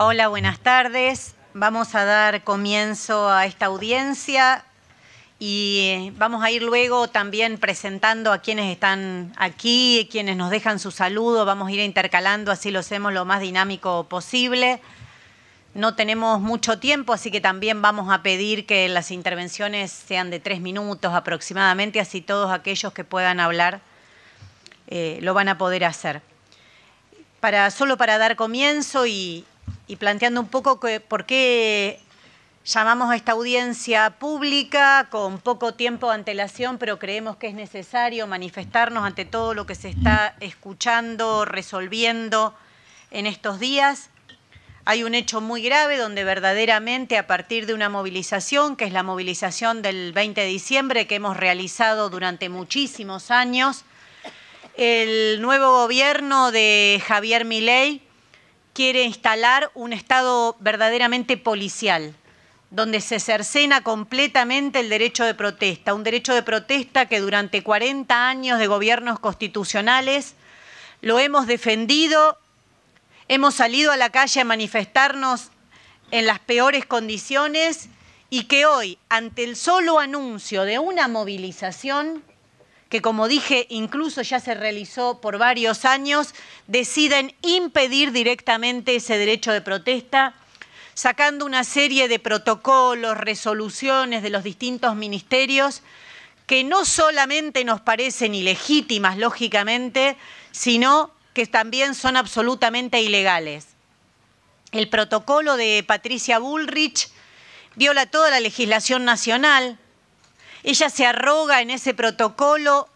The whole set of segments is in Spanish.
Hola, buenas tardes. Vamos a dar comienzo a esta audiencia y vamos a ir luego también presentando a quienes están aquí, quienes nos dejan su saludo. Vamos a ir intercalando, así lo hacemos lo más dinámico posible. No tenemos mucho tiempo, así que también vamos a pedir que las intervenciones sean de tres minutos aproximadamente, así todos aquellos que puedan hablar eh, lo van a poder hacer. Para, solo para dar comienzo y, y planteando un poco por qué llamamos a esta audiencia pública con poco tiempo de antelación, pero creemos que es necesario manifestarnos ante todo lo que se está escuchando, resolviendo en estos días. Hay un hecho muy grave donde verdaderamente a partir de una movilización, que es la movilización del 20 de diciembre que hemos realizado durante muchísimos años, el nuevo gobierno de Javier Milei quiere instalar un Estado verdaderamente policial, donde se cercena completamente el derecho de protesta, un derecho de protesta que durante 40 años de gobiernos constitucionales lo hemos defendido, hemos salido a la calle a manifestarnos en las peores condiciones y que hoy, ante el solo anuncio de una movilización, que como dije, incluso ya se realizó por varios años, deciden impedir directamente ese derecho de protesta, sacando una serie de protocolos, resoluciones de los distintos ministerios que no solamente nos parecen ilegítimas, lógicamente, sino que también son absolutamente ilegales. El protocolo de Patricia Bullrich viola toda la legislación nacional, ella se arroga en ese protocolo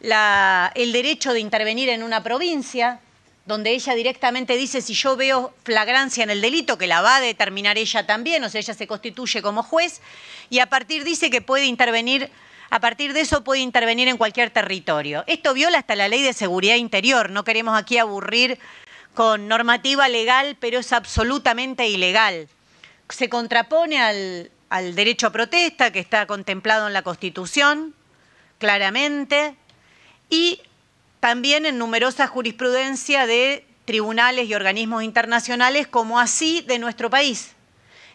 el derecho de intervenir en una provincia, donde ella directamente dice, si yo veo flagrancia en el delito, que la va a determinar ella también, o sea, ella se constituye como juez, y a partir dice que puede intervenir, a partir de eso puede intervenir en cualquier territorio. Esto viola hasta la ley de seguridad interior, no queremos aquí aburrir con normativa legal, pero es absolutamente ilegal. Se contrapone al, al derecho a protesta que está contemplado en la Constitución, claramente, y también en numerosa jurisprudencia de tribunales y organismos internacionales, como así de nuestro país.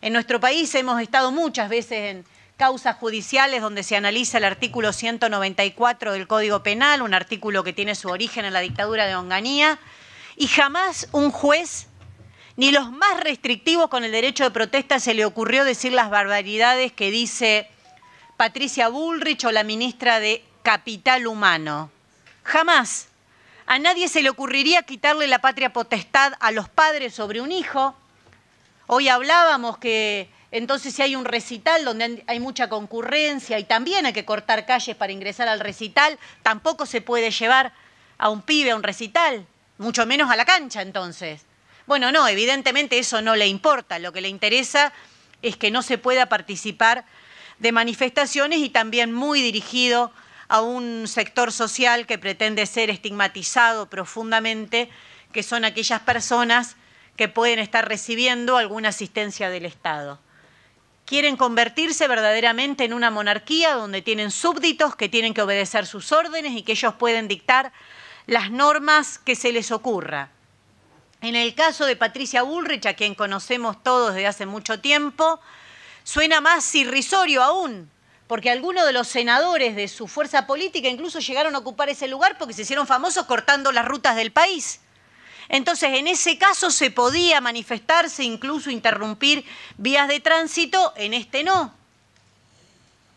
En nuestro país hemos estado muchas veces en causas judiciales donde se analiza el artículo 194 del Código Penal, un artículo que tiene su origen en la dictadura de Onganía, y jamás un juez ni los más restrictivos con el derecho de protesta se le ocurrió decir las barbaridades que dice Patricia Bullrich o la ministra de Capital Humano. Jamás. A nadie se le ocurriría quitarle la patria potestad a los padres sobre un hijo. Hoy hablábamos que entonces si hay un recital donde hay mucha concurrencia y también hay que cortar calles para ingresar al recital, tampoco se puede llevar a un pibe a un recital, mucho menos a la cancha entonces. Bueno, no, evidentemente eso no le importa, lo que le interesa es que no se pueda participar de manifestaciones y también muy dirigido a un sector social que pretende ser estigmatizado profundamente, que son aquellas personas que pueden estar recibiendo alguna asistencia del Estado. Quieren convertirse verdaderamente en una monarquía donde tienen súbditos que tienen que obedecer sus órdenes y que ellos pueden dictar las normas que se les ocurra. En el caso de Patricia Bullrich, a quien conocemos todos desde hace mucho tiempo, suena más irrisorio aún, porque algunos de los senadores de su fuerza política incluso llegaron a ocupar ese lugar porque se hicieron famosos cortando las rutas del país. Entonces, en ese caso se podía manifestarse, incluso interrumpir vías de tránsito, en este no.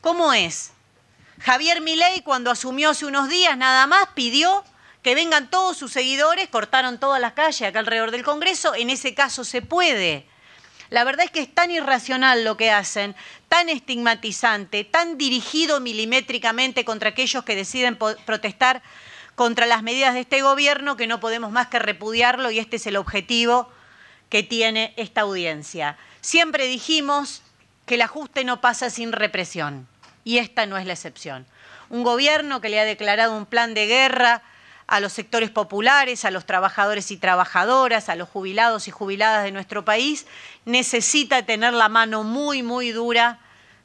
¿Cómo es? Javier Milei, cuando asumió hace unos días nada más, pidió que vengan todos sus seguidores, cortaron todas las calles acá alrededor del Congreso, en ese caso se puede. La verdad es que es tan irracional lo que hacen, tan estigmatizante, tan dirigido milimétricamente contra aquellos que deciden protestar contra las medidas de este gobierno que no podemos más que repudiarlo y este es el objetivo que tiene esta audiencia. Siempre dijimos que el ajuste no pasa sin represión y esta no es la excepción. Un gobierno que le ha declarado un plan de guerra a los sectores populares, a los trabajadores y trabajadoras, a los jubilados y jubiladas de nuestro país, necesita tener la mano muy, muy dura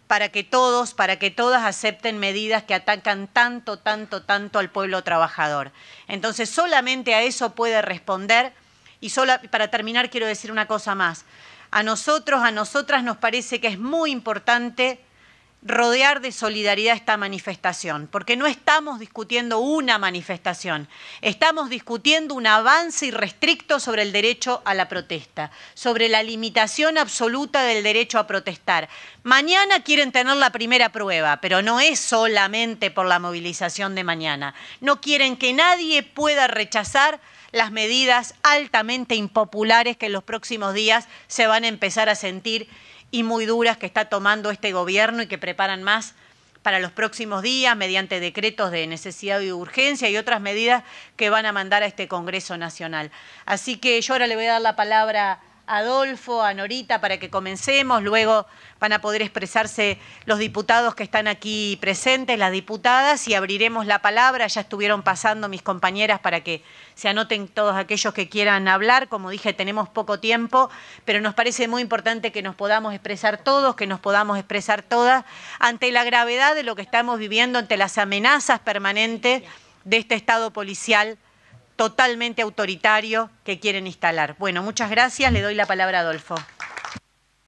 para que todos, para que todas acepten medidas que atacan tanto, tanto, tanto al pueblo trabajador. Entonces, solamente a eso puede responder. Y solo, para terminar, quiero decir una cosa más. A nosotros, a nosotras nos parece que es muy importante rodear de solidaridad esta manifestación, porque no estamos discutiendo una manifestación, estamos discutiendo un avance irrestricto sobre el derecho a la protesta, sobre la limitación absoluta del derecho a protestar. Mañana quieren tener la primera prueba, pero no es solamente por la movilización de mañana. No quieren que nadie pueda rechazar las medidas altamente impopulares que en los próximos días se van a empezar a sentir y muy duras que está tomando este gobierno y que preparan más para los próximos días mediante decretos de necesidad y urgencia y otras medidas que van a mandar a este Congreso Nacional. Así que yo ahora le voy a dar la palabra Adolfo, a Norita, para que comencemos. Luego van a poder expresarse los diputados que están aquí presentes, las diputadas, y abriremos la palabra. Ya estuvieron pasando mis compañeras para que se anoten todos aquellos que quieran hablar. Como dije, tenemos poco tiempo, pero nos parece muy importante que nos podamos expresar todos, que nos podamos expresar todas, ante la gravedad de lo que estamos viviendo, ante las amenazas permanentes de este Estado policial totalmente autoritario que quieren instalar. Bueno, muchas gracias. Le doy la palabra a Adolfo.